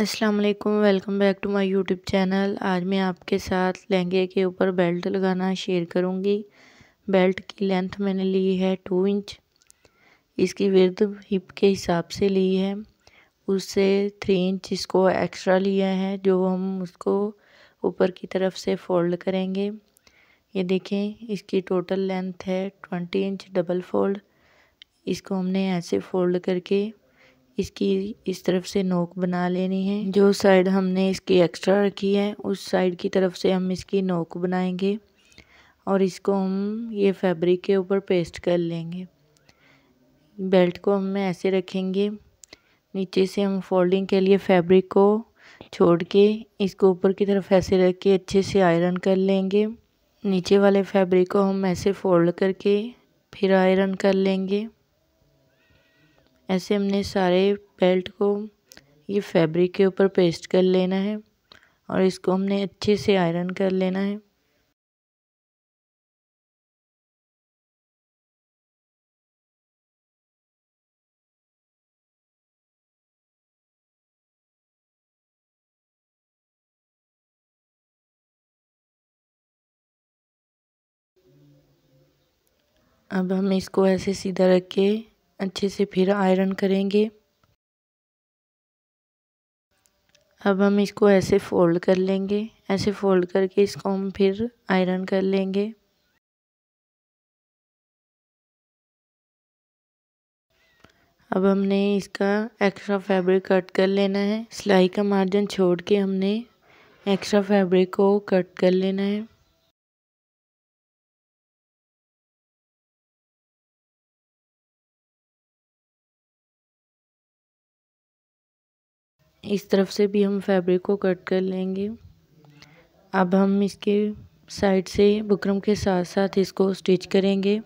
अस्सलाम वालेकुम welcome back to my YouTube channel आज मैं आपके साथ लहंगे के ऊपर बेल्ट लगाना शेयर करूंगी बेल्ट की लेंथ मैंने ली है टू इंच इसकी विर्द हिप के हिसाब से ली है उससे थ्री इंच इसको एक्स्ट्रा लिया है जो हम उसको ऊपर की तरफ से फोल्ड करेंगे ये देखें इसकी टोटल लेंथ है ट्वेंटी इंच डबल फोल्ड इसको हमने ऐसे फोल्ड करके इसकी इस तरफ से नोक बना लेनी है जो साइड हमने इसकी एक्स्ट्रा रखी है उस साइड की तरफ से हम इसकी नोक बनाएंगे और इसको हम ये फैब्रिक के ऊपर पेस्ट कर लेंगे बेल्ट को हम ऐसे रखेंगे नीचे से हम फोल्डिंग के लिए फैब्रिक को छोड़ के इसको ऊपर की तरफ ऐसे रख के अच्छे से आयरन कर लेंगे नीचे वाले फैब्रिक को हम ऐसे फोल्ड करके फिर आयरन कर लेंगे ऐसे हमने सारे बेल्ट को ये फैब्रिक के ऊपर पेस्ट कर लेना है और इसको हमने अच्छे से आयरन कर लेना है अब हम इसको ऐसे सीधा रख के अच्छे से फिर आयरन करेंगे अब हम इसको ऐसे फोल्ड कर लेंगे ऐसे फोल्ड करके इसको हम फिर आयरन कर लेंगे अब हमने इसका एक्स्ट्रा फैब्रिक कट कर लेना है सिलाई का मार्जिन छोड़ के हमने एक्स्ट्रा फैब्रिक को कट कर लेना है इस तरफ से भी हम फैब्रिक को कट कर लेंगे अब हम इसके साइड से बुकरम के साथ साथ इसको स्टिच करेंगे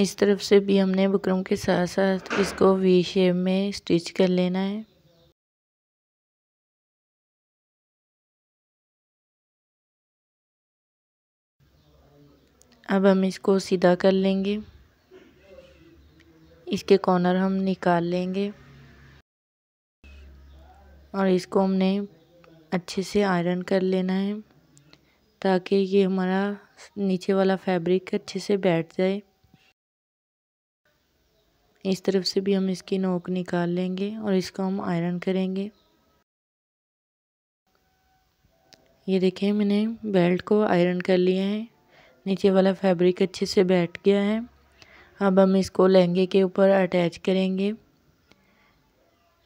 इस तरफ से भी हमने बुकरम के साथ साथ इसको वी शेप में स्टिच कर लेना है अब हम इसको सीधा कर लेंगे इसके कॉर्नर हम निकाल लेंगे और इसको हमने अच्छे से आयरन कर लेना है ताकि ये हमारा नीचे वाला फैब्रिक अच्छे से बैठ जाए इस तरफ से भी हम इसकी नोक निकाल लेंगे और इसको हम आयरन करेंगे ये देखिए मैंने बेल्ट को आयरन कर लिया है नीचे वाला फैब्रिक अच्छे से बैठ गया है अब हम इसको लहंगे के ऊपर अटैच करेंगे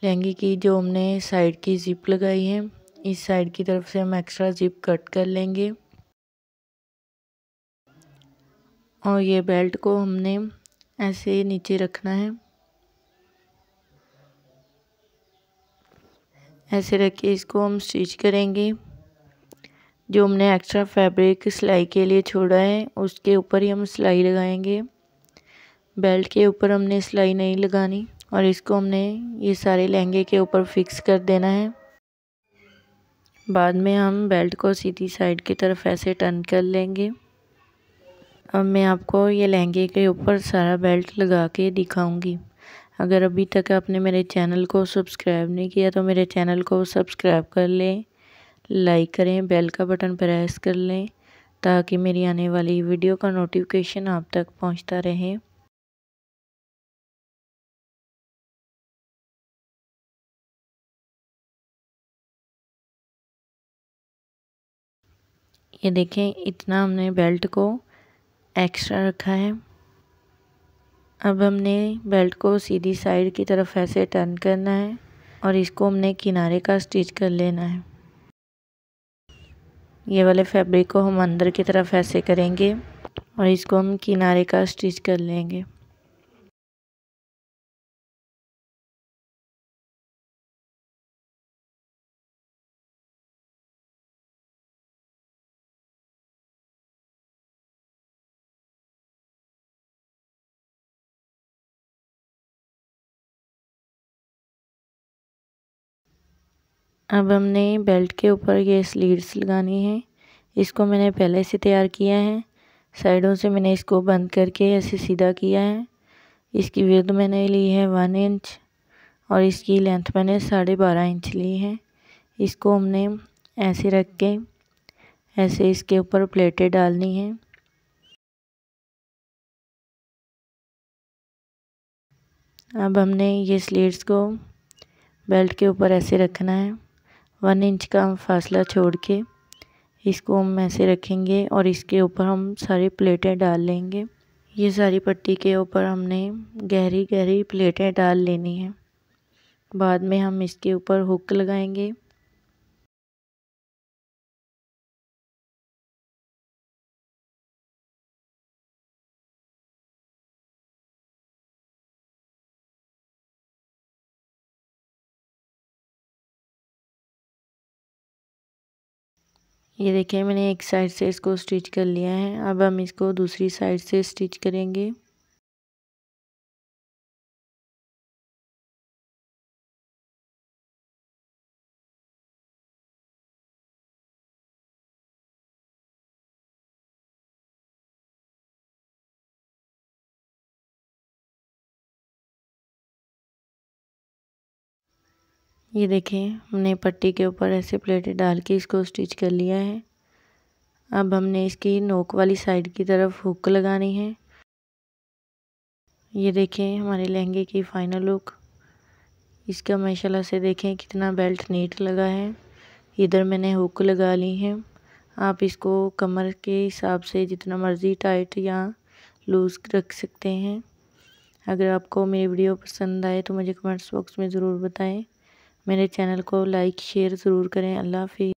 लहंगे की जो हमने साइड की ज़िप लगाई है इस साइड की तरफ से हम एक्स्ट्रा ज़िप कट कर लेंगे और ये बेल्ट को हमने ऐसे नीचे रखना है ऐसे रख के इसको हम स्टिच करेंगे जो हमने एक्स्ट्रा फैब्रिक सिलाई के लिए छोड़ा है उसके ऊपर ही हम सिलाई लगाएंगे बेल्ट के ऊपर हमने सिलाई नहीं लगानी और इसको हमने ये सारे लहंगे के ऊपर फिक्स कर देना है बाद में हम बेल्ट को सीधी साइड की तरफ ऐसे टर्न कर लेंगे अब मैं आपको ये लहंगे के ऊपर सारा बेल्ट लगा के दिखाऊंगी अगर अभी तक आपने मेरे चैनल को सब्सक्राइब नहीं किया तो मेरे चैनल को सब्सक्राइब कर लें लाइक करें बेल का बटन प्रेस कर लें ताकि मेरी आने वाली वीडियो का नोटिफिकेशन आप तक पहुंचता रहे ये देखें इतना हमने बेल्ट को एक्स्ट्रा रखा है अब हमने बेल्ट को सीधी साइड की तरफ ऐसे टर्न करना है और इसको हमने किनारे का स्टिच कर लेना है ये वाले फैब्रिक को हम अंदर की तरफ ऐसे करेंगे और इसको हम किनारे का स्टिच कर लेंगे अब हमने बेल्ट के ऊपर ये स्लीव्स लगानी है इसको मैंने पहले से तैयार किया है साइडों से मैंने इसको बंद करके ऐसे सीधा किया है इसकी विर्द मैंने ली है वन इंच और इसकी लेंथ मैंने साढ़े बारह इंच ली है इसको हमने ऐसे रख के ऐसे इसके ऊपर प्लेटें डालनी हैं अब हमने ये स्लीव्स को बेल्ट के ऊपर ऐसे रखना है वन इंच का हम फासला छोड़ के इसको हम ऐसे रखेंगे और इसके ऊपर हम सारी प्लेटें डाल लेंगे ये सारी पट्टी के ऊपर हमने गहरी गहरी प्लेटें डाल लेनी है बाद में हम इसके ऊपर हुक लगाएंगे ये देखिए मैंने एक साइड से इसको स्टिच कर लिया है अब हम इसको दूसरी साइड से स्टिच करेंगे ये देखें हमने पट्टी के ऊपर ऐसे प्लेटें डाल के इसको स्टिच कर लिया है अब हमने इसकी नोक वाली साइड की तरफ हुक लगानी है ये देखें हमारे लहंगे की फ़ाइनल लुक इसका माशाला से देखें कितना बेल्ट नीट लगा है इधर मैंने हुक लगा ली है आप इसको कमर के हिसाब से जितना मर्ज़ी टाइट या लूज़ रख सकते हैं अगर आपको मेरी वीडियो पसंद आए तो मुझे कमेंट्स बॉक्स में ज़रूर बताएं मेरे चैनल को लाइक शेयर ज़रूर करें अल्लाह हाफि